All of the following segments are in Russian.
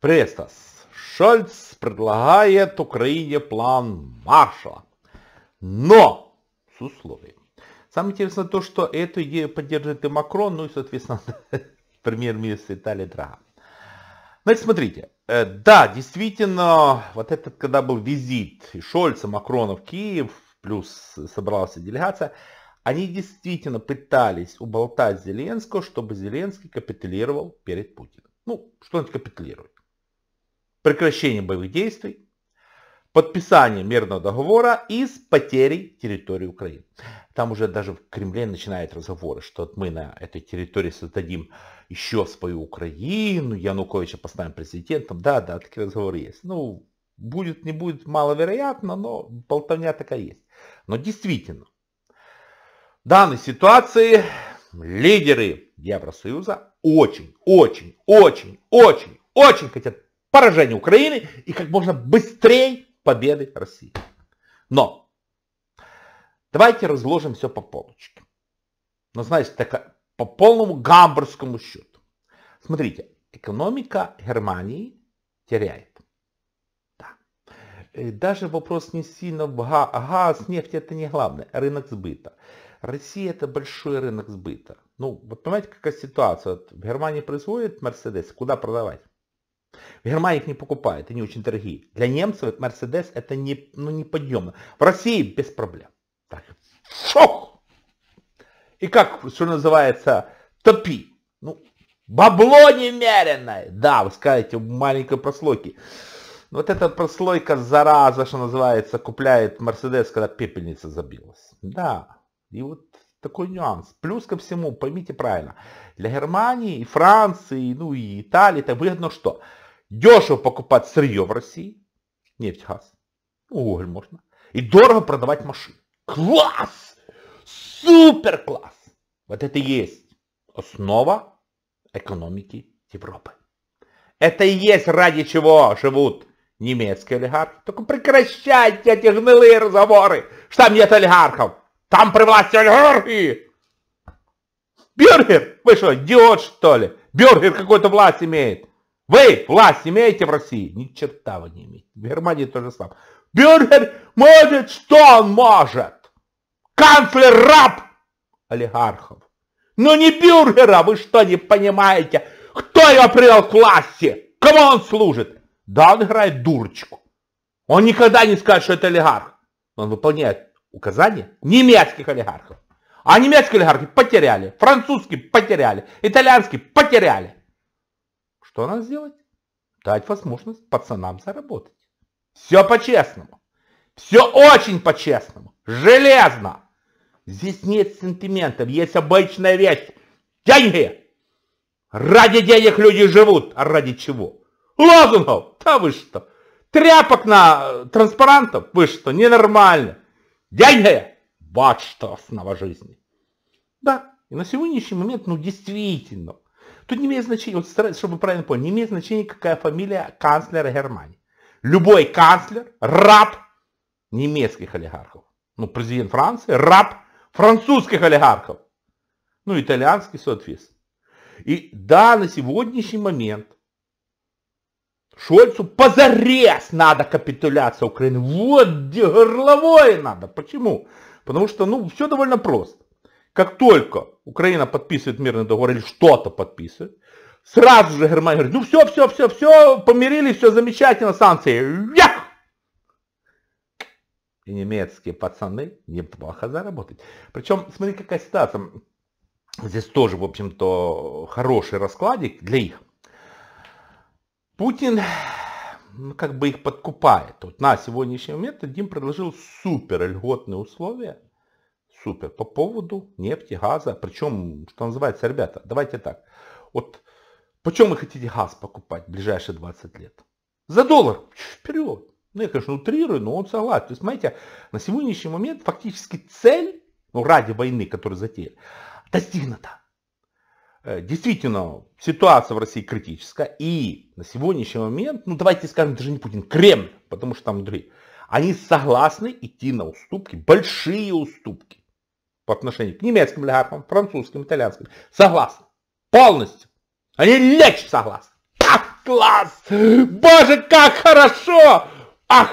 Престас. Шольц предлагает Украине план Маршала. Но! С условием. Самое интересное то, что эту идею поддерживает и Макрон, ну и, соответственно, премьер-министр Италии Драга. Значит, смотрите, э, да, действительно, вот этот, когда был визит и Шольца, Макрона в Киев, плюс собралась делегация, они действительно пытались уболтать Зеленского, чтобы Зеленский капитулировал перед Путиным. Ну, что значит капитулирует? прекращение боевых действий, подписание мирного договора и с потерей территории Украины. Там уже даже в Кремле начинают разговоры, что мы на этой территории создадим еще свою Украину, Януковича поставим президентом. Да, да, такие разговоры есть. Ну, будет, не будет, маловероятно, но болтовня такая есть. Но действительно, в данной ситуации лидеры Евросоюза очень, очень, очень, очень, очень хотят поражение Украины и как можно быстрее победы России. Но давайте разложим все по полочке. Ну, знаете, так, по полному гамбургскому счету. Смотрите, экономика Германии теряет. Да. Э, даже вопрос не сильно в газ, нефть это не главное, рынок сбыта. Россия это большой рынок сбыта. Ну, вот понимаете, какая ситуация? Вот в Германии производят Мерседес, куда продавать? В Германии их не покупают, они очень дорогие. Для немцев Мерседес это не, ну, не подъемно. В России без проблем. Так. Шок! И как, что называется, топи. Ну, бабло немеренное. Да, вы скажете, маленькой прослойки. Ну, вот эта прослойка зараза, что называется, купляет Мерседес, когда пепельница забилась. Да, и вот такой нюанс. Плюс ко всему, поймите правильно, для Германии и Франции, ну и Италии это выгодно что? дешево покупать сырье в России, нефть, газ, ну, уголь можно, и дорого продавать машины. Класс! Супер класс! Вот это и есть основа экономики Европы. Это и есть ради чего живут немецкие олигархи. Только прекращайте эти гнилые разговоры, что там нет олигархов. Там при власти олигархи. Бюргер, вы что, идиот что ли? Бюргер какую-то власть имеет. Вы власть имеете в России? Ни черта вы не имеете. В Германии то же самое. Бюргер может, что он может? Канцлер раб олигархов. Но не бюргера, вы что, не понимаете? Кто его привел к власти? Кому он служит? Да, он играет дурочку. Он никогда не скажет, что это олигарх. он выполняет указания немецких олигархов. А немецкие олигархи потеряли, французские потеряли, итальянские потеряли. Что надо сделать? Дать возможность пацанам заработать. Все по-честному. Все очень по-честному. Железно. Здесь нет сентиментов, есть обычная вещь. Деньги! Ради денег люди живут, а ради чего? Лозунгов! Да вы что? Тряпок на э, транспарантов? Вы что, ненормально? Деньги! Вот что основа жизни. Да, и на сегодняшний момент, ну действительно, Тут не имеет значения, вот старайтесь, чтобы вы правильно поняли, не имеет значения, какая фамилия канцлера Германии. Любой канцлер, раб немецких олигархов. Ну, президент Франции, раб французских олигархов. Ну, итальянский, соответственно. И да, на сегодняшний момент Шольцу позарез надо капитуляция Украины. Вот где горловое надо. Почему? Потому что, ну, все довольно просто. Как только Украина подписывает мирный договор или что-то подписывает, сразу же Германия говорит, ну все, все, все, все, помирились, все замечательно, санкции. Ях! И немецкие пацаны неплохо заработать. Причем, смотри, какая ситуация. Здесь тоже, в общем-то, хороший раскладик для их. Путин ну, как бы их подкупает. Вот на сегодняшний момент Дим предложил супер льготные условия Супер. По поводу нефти, газа, причем, что называется, ребята, давайте так. Вот почем вы хотите газ покупать в ближайшие 20 лет? За доллар. Вперед. Ну, я, конечно, утрирую, но он согласен. То есть, понимаете, на сегодняшний момент фактически цель, ну, ради войны, которую затеяли, достигнута. Э, действительно, ситуация в России критическая. И на сегодняшний момент, ну, давайте скажем, даже не Путин, Кремль, потому что там внутри, они согласны идти на уступки, большие уступки по отношению к немецким олигархам, французским, итальянским. Согласны. Полностью. Они лечь согласны. Ах, класс! Боже, как хорошо! Ах,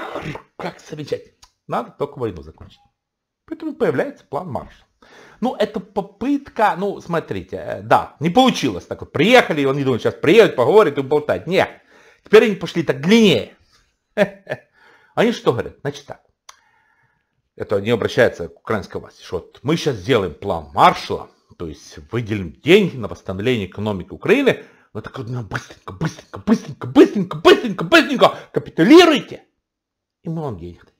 как замечательно. Надо только войну закончить. Поэтому появляется план Марша. Ну, это попытка, ну, смотрите, э, да, не получилось так вот. Приехали, он не думает, сейчас приедут, поговорят и болтать. Нет. Теперь они пошли так длиннее. Они что говорят? Значит так это не обращается к украинской власти, что вот мы сейчас сделаем план Маршала, то есть выделим деньги на восстановление экономики Украины, вы ну, так ну, быстренько, быстренько, быстренько, быстренько, быстренько, быстренько капитулируйте, и мы вам денег дадим.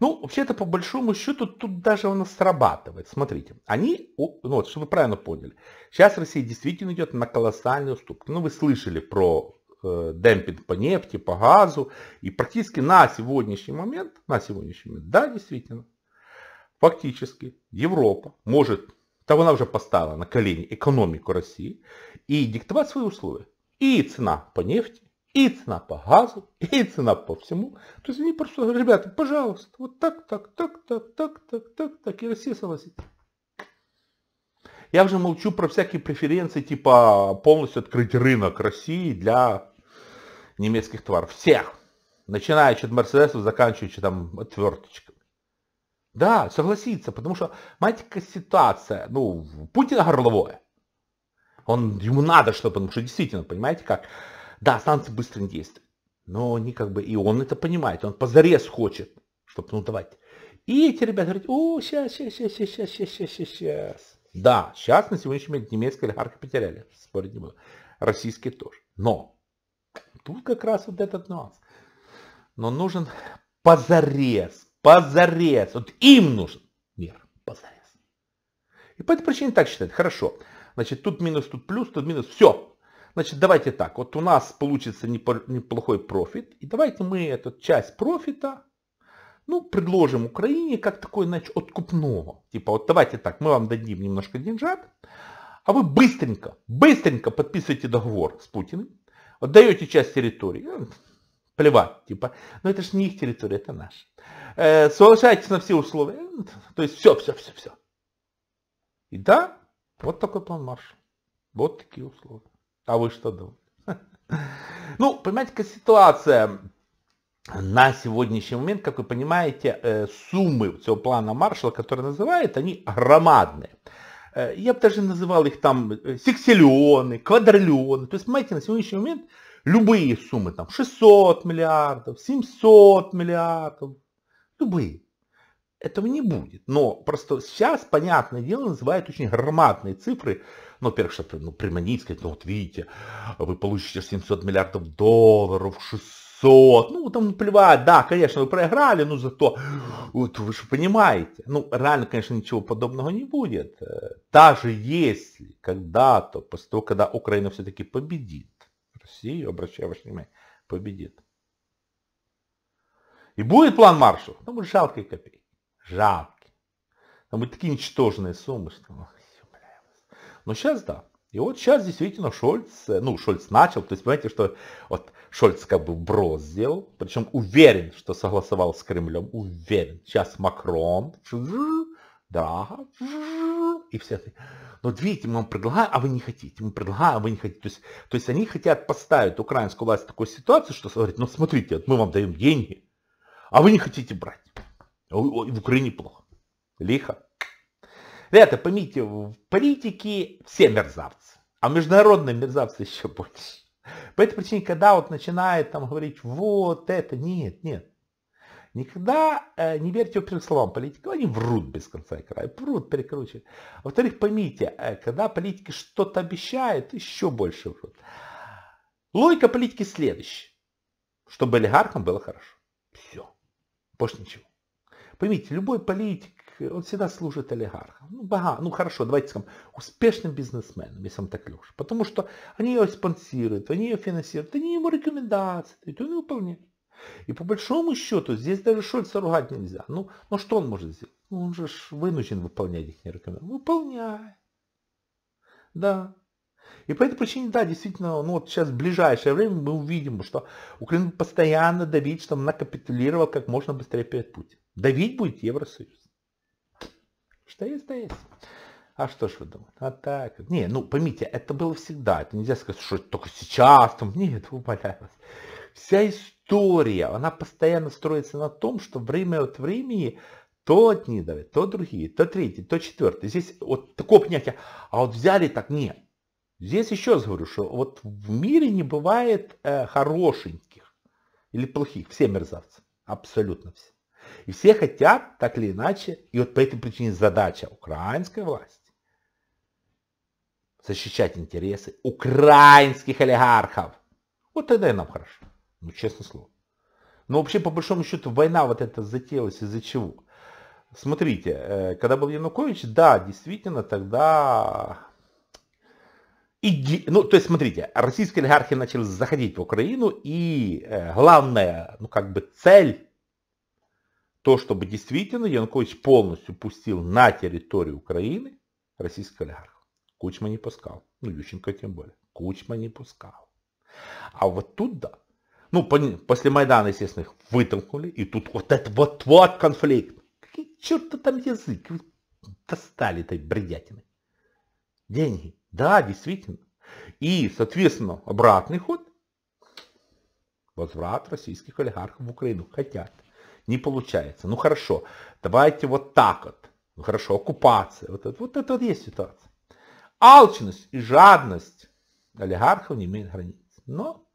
Ну, вообще это по большому счету, тут даже у нас срабатывает. Смотрите, они, ну вот, чтобы вы правильно поняли, сейчас Россия действительно идет на колоссальные уступки. Ну, вы слышали про демпинг по нефти, по газу. И практически на сегодняшний момент, на сегодняшний момент, да, действительно, фактически Европа может, да она уже поставила на колени экономику России и диктовать свои условия. И цена по нефти, и цена по газу, и цена по всему. То есть они просто говорят, ребята, пожалуйста, вот так, так, так, так, так, так, так, так, и Россия согласится. Я уже молчу про всякие преференции, типа полностью открыть рынок России для немецких товаров. Всех. Начиная от Мерседесов, заканчивая там отверточками. Да, согласиться, потому что, мать какая ситуация, ну, Путина горловое. Он, ему надо что, то потому что действительно, понимаете, как, да, санкции быстро не действуют, но они как бы, и он это понимает, он позарез хочет, чтобы, ну, давайте. И эти ребята говорят, о, сейчас, сейчас, сейчас, сейчас, сейчас, сейчас, сейчас. Да, сейчас на сегодняшний момент немецкие олигархи потеряли, спорить не буду. Российские тоже. Но тут как раз вот этот нюанс. Но нужен позарез, позарез. Вот им нужен мир, позарез. И по этой причине так считают. Хорошо. Значит, тут минус, тут плюс, тут минус. Все. Значит, давайте так. Вот у нас получится неплохой профит. И давайте мы эту часть профита ну, предложим Украине как такое, значит, откупного. Типа, вот давайте так, мы вам дадим немножко деньжат, а вы быстренько, быстренько подписывайте договор с Путиным, отдаете часть территории, ну, плевать, типа, но «Ну, это же не их территория, это наша. Э, соглашайтесь на все условия, э, ну, то есть все, все, все, все. И да, вот такой план марша, вот такие условия. А вы что думаете? Ну, понимаете, какая ситуация на сегодняшний момент, как вы понимаете, э, суммы цього плана Маршала, который называют, они громадные. Э, я бы даже называл их там э, сексиллионы, квадриллионы. То есть, понимаете, на сегодняшний момент любые суммы, там 600 миллиардов, 700 миллиардов, любые. Этого не будет. Но просто сейчас, понятное дело, называют очень громадные цифры. Ну, во-первых, чтобы ну, приманить, сказать, ну вот видите, вы получите 700 миллиардов долларов, 600 500, ну там плевать, да, конечно, вы проиграли, но зато, вот вы же понимаете, ну реально, конечно, ничего подобного не будет. Э, даже если когда-то, после того, когда Украина все-таки победит, Россию, обращаю ваше внимание, победит. И будет план Маршалла, там будет жалкие копейки, жалкие. Там будут такие ничтожные суммы, что, ой, бля. но сейчас да. И вот сейчас действительно Шольц, э, ну, Шольц начал, то есть понимаете, что вот Шольц как бы брос сделал, причем уверен, что согласовал с Кремлем, уверен. Сейчас Макрон, да, и все. Но видите, мы вам предлагаем, а вы не хотите, мы предлагаем, а вы не хотите. То есть, то есть они хотят поставить украинскую власть в такую ситуацию, что говорит, ну смотрите, мы вам даем деньги, а вы не хотите брать. В Украине плохо, лихо. Ребята, поймите, в политике все мерзавцы, а международные мерзавцы еще больше. По этой причине, когда вот начинает там говорить, вот это, нет, нет. Никогда э, не верьте первым словам политиков, они врут без конца и края, врут, перекручивают. Во-вторых, поймите, э, когда политики что-то обещают, еще больше врут. Логика политики следующая. Чтобы олигархам было хорошо. Все. Больше ничего. Поймите, любой политик, он всегда служит олигархам. Ну, бага, ну хорошо, давайте скажем, успешным бизнесменам, если он так легче, Потому что они его спонсируют, они его финансируют, они ему рекомендации дают, он не выполняет. И по большому счету здесь даже Шольца ругать нельзя. Ну, ну что он может сделать? Ну, он же вынужден выполнять их рекомендации. Выполняй. Да. И по этой причине, да, действительно, ну вот сейчас в ближайшее время мы увидим, что Украина постоянно давит, чтобы она капитулировала как можно быстрее перед Путиным. Давить будет Евросоюз. Стоит, стоит. А что ж вы думаете? А так. Не, ну, поймите, это было всегда. Это нельзя сказать, что только сейчас. Там. Нет, умоляю вас. Вся история, она постоянно строится на том, что время от времени то одни давят, то другие, то третьи, то четвертые. Здесь вот такое понятие, а вот взяли так, нет. Здесь еще раз говорю, что вот в мире не бывает э, хорошеньких или плохих, все мерзавцы, абсолютно все. И все хотят, так или иначе, и вот по этой причине задача украинской власти защищать интересы украинских олигархов. Вот тогда и нам хорошо. Ну, честное слово. Но вообще, по большому счету, война вот эта затеялась из-за чего? Смотрите, э, когда был Янукович, да, действительно, тогда... Иди... Ну, то есть, смотрите, российские олигархи начали заходить в Украину, и э, главная, ну, как бы цель то, чтобы действительно Янкович полностью пустил на территорию Украины российских олигархов. Кучма не пускал. Ну, Ющенко тем более. Кучма не пускал. А вот тут да. Ну, после Майдана, естественно, их вытолкнули. И тут вот этот вот, вот конфликт. Какие черта там язык? Достали этой бредятины. Деньги. Да, действительно. И, соответственно, обратный ход. Возврат российских олигархов в Украину. Хотя не получается. Ну хорошо, давайте вот так вот. Ну хорошо, оккупация. Вот это вот, это вот есть ситуация. Алчность и жадность олигархов не имеет границ. Но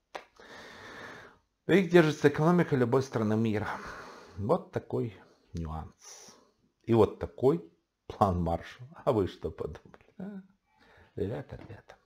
их держится экономика любой страны мира. Вот такой нюанс. И вот такой план Маршалла. А вы что подумали? А? Ребята, ребята.